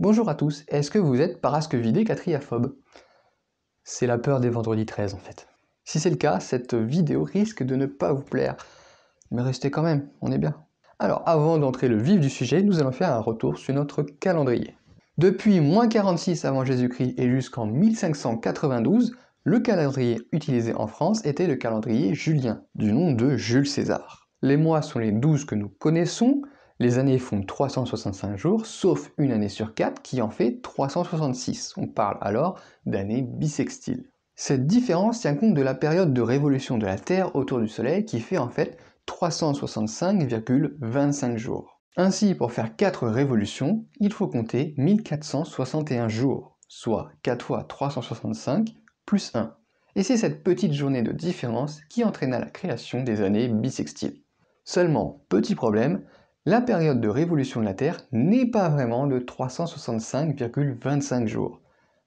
Bonjour à tous, est-ce que vous êtes parasque vidé catriaphobe C'est la peur des vendredis 13 en fait. Si c'est le cas, cette vidéo risque de ne pas vous plaire. Mais restez quand même, on est bien. Alors avant d'entrer le vif du sujet, nous allons faire un retour sur notre calendrier. Depuis moins 46 avant Jésus-Christ et jusqu'en 1592, le calendrier utilisé en France était le calendrier julien, du nom de Jules César. Les mois sont les 12 que nous connaissons, les années font 365 jours, sauf une année sur 4 qui en fait 366. On parle alors d'année bisextiles. Cette différence tient compte de la période de révolution de la Terre autour du Soleil qui fait en fait 365,25 jours. Ainsi, pour faire 4 révolutions, il faut compter 1461 jours, soit 4 fois 365 plus 1. Et c'est cette petite journée de différence qui entraîna la création des années bisextiles. Seulement, petit problème, la période de révolution de la Terre n'est pas vraiment de 365,25 jours.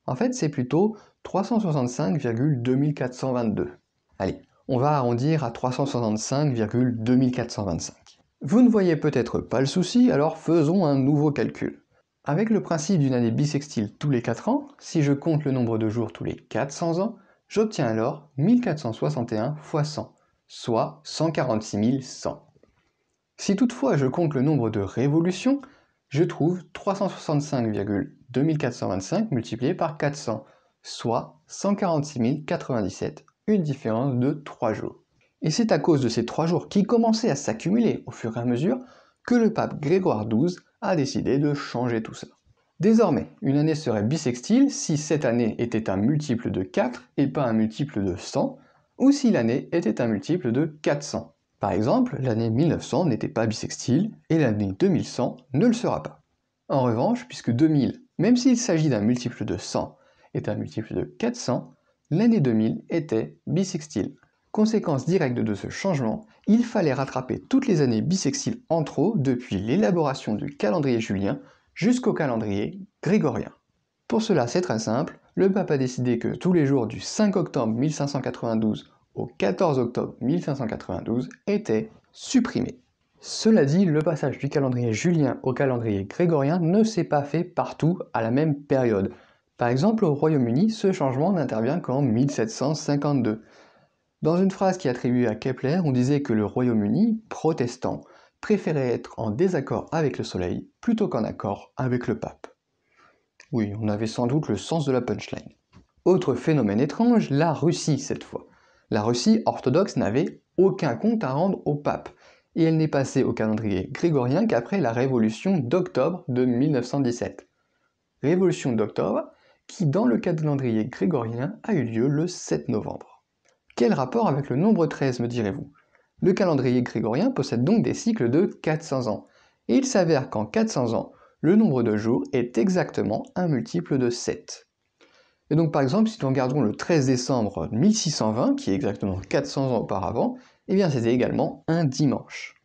En fait, c'est plutôt 365,2422. Allez, on va arrondir à 365,2425. Vous ne voyez peut-être pas le souci, alors faisons un nouveau calcul. Avec le principe d'une année bissextile tous les 4 ans, si je compte le nombre de jours tous les 400 ans, j'obtiens alors 1461 x 100, soit 146 100. Si toutefois je compte le nombre de révolutions, je trouve 365,2425 multiplié par 400, soit 146 097, une différence de 3 jours. Et c'est à cause de ces 3 jours qui commençaient à s'accumuler au fur et à mesure que le pape Grégoire XII a décidé de changer tout ça. Désormais, une année serait bisextile si cette année était un multiple de 4 et pas un multiple de 100, ou si l'année était un multiple de 400. Par exemple, l'année 1900 n'était pas bissextile et l'année 2100 ne le sera pas. En revanche, puisque 2000, même s'il s'agit d'un multiple de 100, est un multiple de 400, l'année 2000 était bissextile. Conséquence directe de ce changement, il fallait rattraper toutes les années bissextiles en trop depuis l'élaboration du calendrier julien jusqu'au calendrier grégorien. Pour cela, c'est très simple, le pape a décidé que tous les jours du 5 octobre 1592 au 14 octobre 1592 était supprimé. Cela dit, le passage du calendrier julien au calendrier grégorien ne s'est pas fait partout à la même période. Par exemple, au Royaume-Uni, ce changement n'intervient qu'en 1752. Dans une phrase qui est attribuée à Kepler, on disait que le Royaume-Uni, protestant, préférait être en désaccord avec le Soleil plutôt qu'en accord avec le pape. Oui, on avait sans doute le sens de la punchline. Autre phénomène étrange, la Russie cette fois. La Russie orthodoxe n'avait aucun compte à rendre au pape, et elle n'est passée au calendrier grégorien qu'après la révolution d'octobre de 1917. Révolution d'octobre qui, dans le calendrier grégorien, a eu lieu le 7 novembre. Quel rapport avec le nombre 13, me direz-vous Le calendrier grégorien possède donc des cycles de 400 ans, et il s'avère qu'en 400 ans, le nombre de jours est exactement un multiple de 7. Et donc par exemple, si nous regardons le 13 décembre 1620, qui est exactement 400 ans auparavant, eh bien c'était également un dimanche.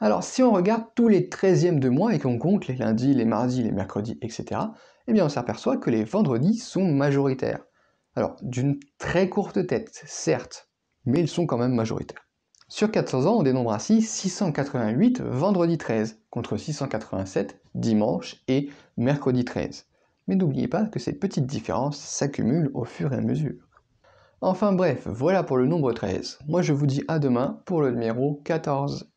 Alors si on regarde tous les 13e de mois et qu'on compte les lundis, les mardis, les mercredis, etc., eh bien on s'aperçoit que les vendredis sont majoritaires. Alors d'une très courte tête, certes, mais ils sont quand même majoritaires. Sur 400 ans, on dénombre ainsi 688 vendredis 13 contre 687 dimanche et mercredi 13 mais n'oubliez pas que ces petites différences s'accumulent au fur et à mesure. Enfin bref, voilà pour le nombre 13. Moi je vous dis à demain pour le numéro 14.